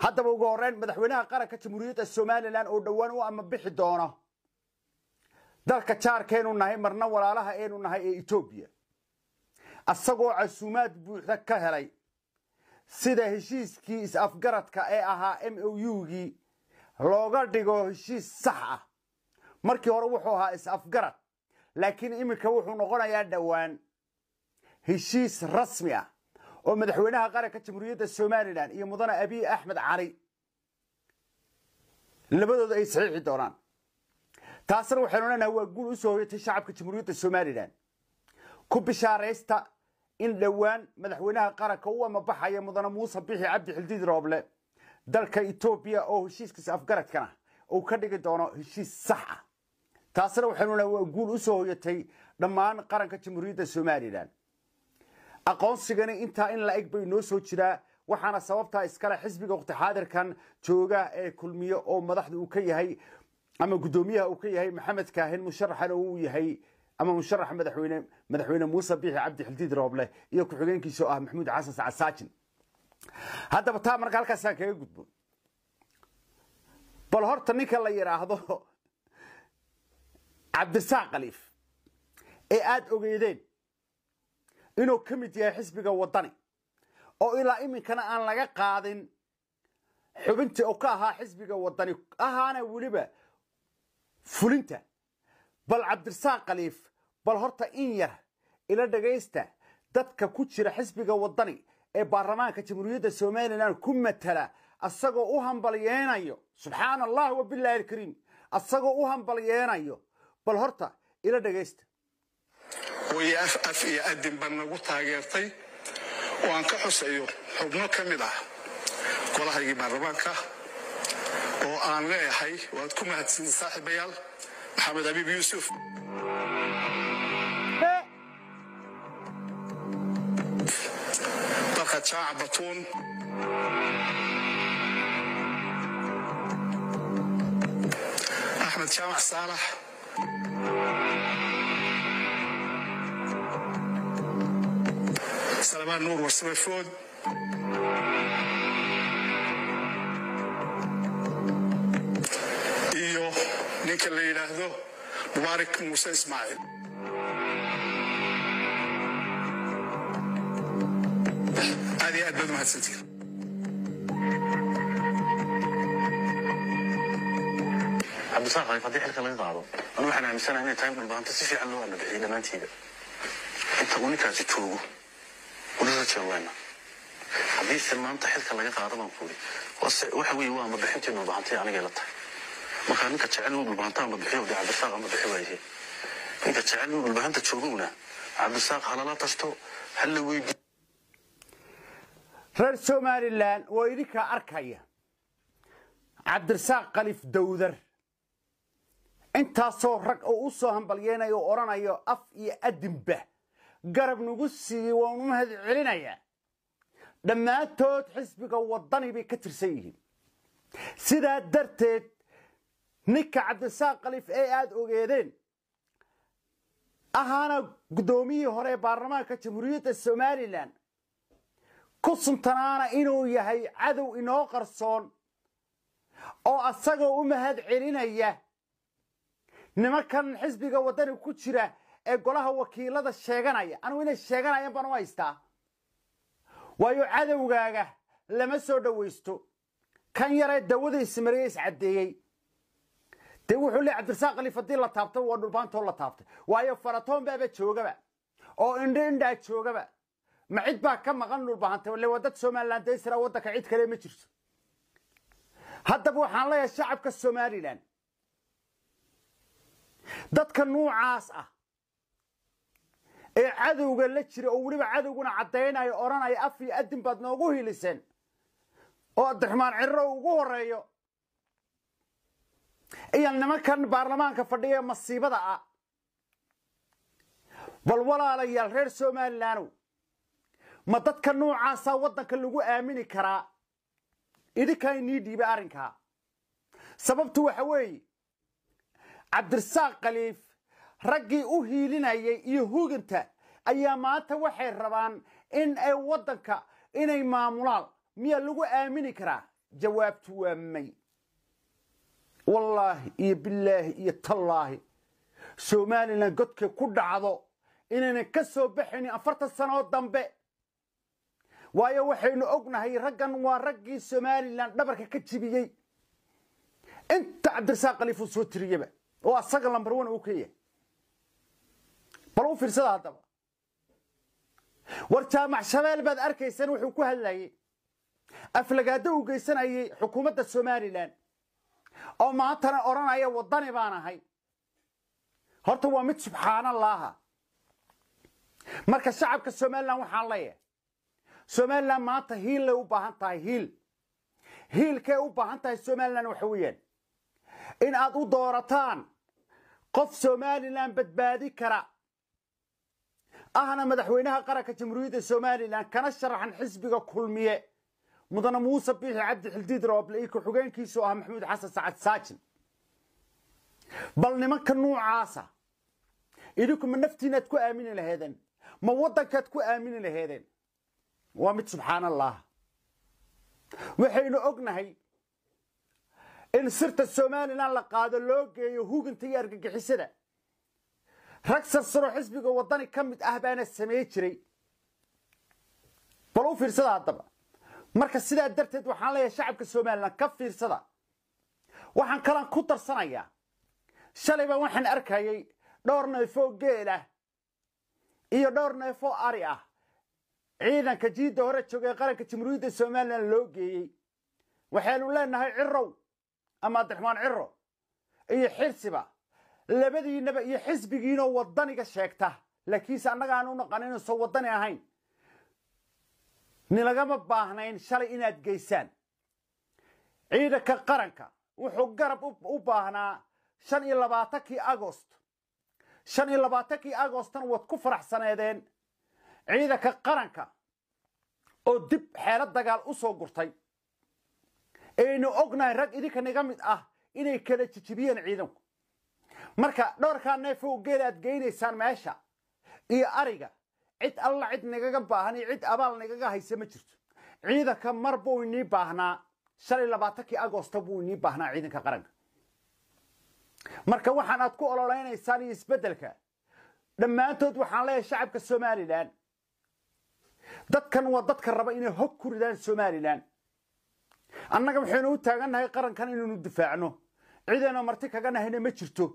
haddaba ugu horeyn madaxweynaha qaranka jamhuuriyadda somalilan oo dhowaan u amabixi ah bixi doono dalka jaarkaynu nahay marna walaalaha aynu nahay ee etoobiya isagoo casuumaad buuxda ka helay sida heshiiskii is-afgaradka ee ahaa m o u gii looga dhigo heshiis sax ah markii hore wuxuu ahaa is-afgarad laakiin iminka wuxuu noqonayaa dhowaan heshiis rasmi ah oo madaxweynaha qaranka jamhuuriyadda somalilan iyo mudane abiy axmed cali labadooda ay saxiixi doonaan taasna waxaynu leenahay waa guul u soo hoyatay shacabka jamhuuriyadda somalilan ku bishaaraysta in dhowaan madaxweynaha qaranka u amabaxaya mudane muuse bixi cabdi xildid rooble dalka etoobiya oo heshiiskiisa afgaradkana uu ka dhigi doono heshiis sax ah taasna waxaynu leenahay waa guul u soo hoyatay dhammaan qaranka jamhuuriyadda somalilan aqoonsigani intaa in la eg bay noo soo jiraa waxaana sababtaa iskale xisbiga waqtixaadirkan jooga ee kulmiye oo madaxda uu ka yahay ama guddoomiyaha uu ka yahay maxamed kaahin musharaxana uu yahay ama musharaxa madaxweyne madaxweyne muuse biixi cabdi xildiid rooble iyo ku-xigeenkiisa oo ah maxamuud xasan sacasaajin haddaba taa marka halkaasaan kaga gudbo bal horta ninka la yidhaahdo cabdisaaq khaliif ee aada ogeedeen inuu ka mid yahay xisbiga waddani oo ilaa iminkana aan laga qaadin xubintii oo ka ahaa xisbiga waddani ahaana weliba fulinta bal cabdirasaaq khaliif bal horta in yar ila dhagaysta dadka ku jira xisbiga waddani ee baarlamaanka jamhuuriyadda somalilan ku matala asagoo u hambalyeenayo subxaana allah wabilaahi alkariim asagoo u hambalyeenayo bal horta ila dhagaysta oo EFF iyo ADIM baa nagu taageertay oo aan ka xuseeyo xubno ka mid ah golahaygii baarlamaanka oo aan leeyahay waad ku mahadsanid saaxiibayaal maxamed abiib yuusuf barka jaaca batuun axmed jaamac saalax الجماعة نور والسبع فود إيو نيك اللي يلاهدو مبارك موسى إسماعيل هذه أدبد ما هتسنتين عبد الصالح فضيح الكلام اللي أنا واحد عم سنة هنا تايم من بغانتا سيفي عنه أنا بحي لما أنت هنا أنت ونكاسي wadasajeelena haddiise maanta xilka laga qaada kuuli waxa weeye waa mabixintiinu bahantay anigay la tahay markaa ninka jecel inuu dhulbahanta ama bixiyo dee cabdirasaaq ama ninka jecel inuu dhulbahanta joogowna cabdirasaaq halala tasto hala weydi reer somalilan waa idinka arkaya cabdirasaaq kalif dawdar intaasoo rag oo u soo hambalyeynaya oo odhanayo af iyo adinba garab nagu siiyey waan u mahad celinayaa dhammaantood xisbiga waddani bay ka tirsan yihiin sidaa darteed ninka cabdisaaq kalif ee aada ogeedeen ahaana guddoomiyii hore ee baarlamaanka jamhuuriyadda somalilan ku suntanaana inuu yahay cadow inoo qarsoon oo asagoo u mahad celinaya nimankan xisbiga waddani ku jira ee golaha wakiilada sheeganaya anugu inay sheeganayaan baan u haystaa waayo cadowgaaga lama soo dhowaysto kan yaree dawada ismareye iscaddeeyey dee wuxuu le cabdirasaaq ali fadii la taabtay waa dhulbaantoo la taabtay waayo faratoon baaba joogaba oo indho indhaa joogaba ma cid baa ka maqan dhulbaanta le waa dad somalilan daysira waddanka cid kale ma jirto haddaba waxaan leeyahay shacabka somalilan dadka nuucaas ah ee cadowga la jira oo weliba cadowguna caddaynaya odhanaya af iyo adin baad noogu hiliseen oo abdiraxmaan cirro ugu horeeyo iyo nimankan baarlamaanka fadhigaee masiibada ah bal walaalayaal reer somalilaanow ma dadka nuucaasaa waddanka lagu aamini karaa idinkaa inii dhiibay arrinkaa sababtu waxa weeye cabdirasaaq khaliif raggii u hiilinayay iyo huuganta ayaa maanta waxay rabaan in ay waddanka inay maamulaan miyaa lagu aamini karaa jawaabtu waa may wallaahi iyo bilaahi iyo tallaahi somalilan godkay ku dhacdo inaynan ka soo baxaynin afartan sanoo dambe waayo waxaynu ognahay raggan waa raggii somalilan dhabarka ka jibiyey inta cabdirasaaq khaliifuu soo tiriyaba oo asaga lambarwan uu ka yahay fiirsada haddaba war jaamac shabeel baad arkaysaan wuxuu ku hadlayay aflagaado u geysanayay xukuumadda somalilan oo maantana odhanaya waddani baan ahay horta waa mid subxaanallaaha marka shacabka somalilan waxaan leeyahay somalilan maanta hiillay u baahan tahay hiil hiilkay u baahan tahay somalilan waxa weeyaan in aad u doorataan qof somalilan badbaadi kara ahna madaxweynaha qaranka jamhuuriyadda somalilan kana sharaxan xisbiga kulmiye mudane muuse biixi cabdi xildiid rooble iyo ku-xigeenkiisu ah maxamuud xasan sacad saajin bal nimanka nuucaasa idinku ma naftiinaad ku aamini laheedeen ma waddankaad ku aamini laheedeen waa mid subxaan allah waxaynu ognahay in sirta somalilan la qaado loo geeyo huginta iyo argagixisada rag sarsaroo xisbiga wadani ka mid ah baana samey jiray bal u fiirsada haddaba marka sidaa darteed waxaan leeyahay shacabka somalilan ka fiirsada waxaan kalaan ku darsanayaa shalayba waxaan arkayay dhowr neefoo geel ah iyo dhowr neefoo ari ah ciidanka jiidda hore ee qaranka jamhuuriyadda somalilan loo geeyey waxaanu leenahay cirow ama abdiraxmaan ciro iyo xirsiba labadiinaba iyo xisbigiinoo wadaniga sheegta laakiinse annaga u naqanin soo wadani ahayn nilagama baahnayn shalay inaad geysaan ciidanka qaranka wuxuu garab u baahnaa shan iyo labaatankii agost shan iyo labaatankii agostna waad ku faraxsaneedeen ciidanka qaranka oo dib xeelo dagaal u soo gurtay aynu ognahay rag idinka naga mid ah inay kala jijibiyeen ciidanku marka dhowrkaa neefoo geed aad geynaysaan meesha iyo ariga cid alla cid nagaga baahan iyo cid abaal nagaga haysa ma jirto ciidanka mar buu inii baahnaa shan iyo labaatankii agosto buu inii baahnaa ciidanka qaranka marka waxaan aad ku ololeynaysaan iyo isbeddelka dhammaantood waxaan leeyahay shacabka somalilan dadkan waa dadka raba inay hog ku ridaan somalilan annaga waxaynu u taagannahay qarankan inaynu difaacno cidaynu marti kaga nahayna ma jirto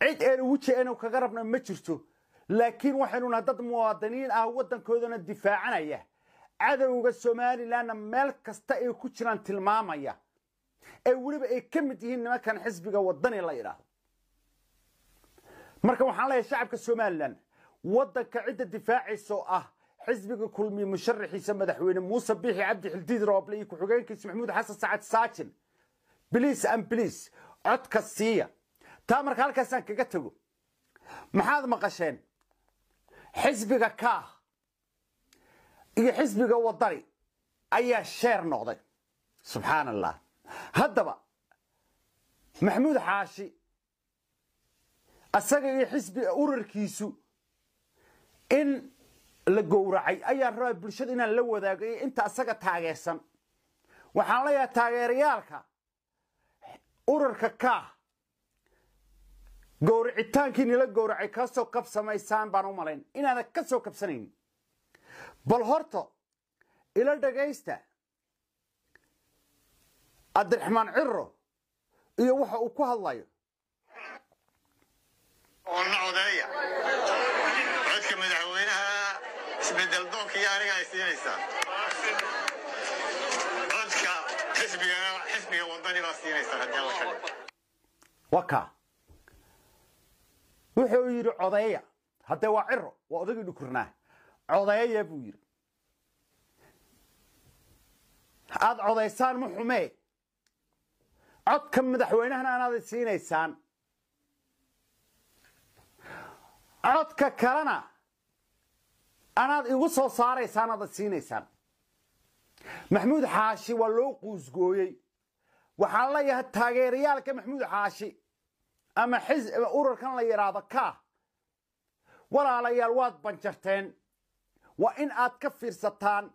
cid eena weji aynu kaga rabna ma jirto laakiin waxaynunaa dad muwaadiniin ah waddankoodana difaacanaya cadowga somalilanna meel kasta ay ku jiraan tilmaamaya ee weliba ay ka mid yihiin nimankan xisbiga waddani la yidhaahdo marka waxaan leeyahay shacabka somalilan waddanka cidda difaacayso ah xisbiga kulmiye musharaxiisa madaxweyne muuse biixi cabdi xildiid rooble iyo ku-xigeenkiisa maxamuud xasan sacad saajin biliis an biliis codka siiya taa marka halkaasaan kaga tego maxaad maqasheen xisbiga kaah iyo xisbiga wadani ayaa sheer noqday subxaan allah haddaba maxamuud xaashi asaga iyo xisbi urarkiisu in la gowracay ayaa rabaa bulshada inaan la wadaago iyo inta asaga taageersan waxaan leeyahay taageerayaalka urarka kaah wicitaankii nila gowracay ka kabsamaysaan baan u malayn inaadan ka soo kabsanayn bal horta ila dhagaysta cabdiraxmaan ciro iyo waxa uu ku hadlayo oona odeeya codka madaxweynaha isbedel aniga ay siinaysaa codka xisbiga xisbiga wadani baa siinaysaa alla ka dhig wuxuu yidhi codeeya haddee waa ciro waa odagii dhukurnaa codeeya buu yidhi aad codaysaan ma xumee codka madaxweynahana anaad siinaysaan codka kalena anaad igu soo saaraysaan aada siinaysaan maxamuud xaashi waa loo quusgooyey waxaa la yahay taageerayaalka maxamuud xaashi ama ururkan la yidhaahdo ka walaalayaal waad banjarteen waa in aad ka fiirsataan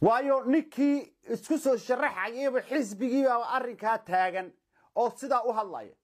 waayo ninkii isku soo sharaxayayba xisbigiibaaba arrinkaa taagan oo sidaa u hadlaya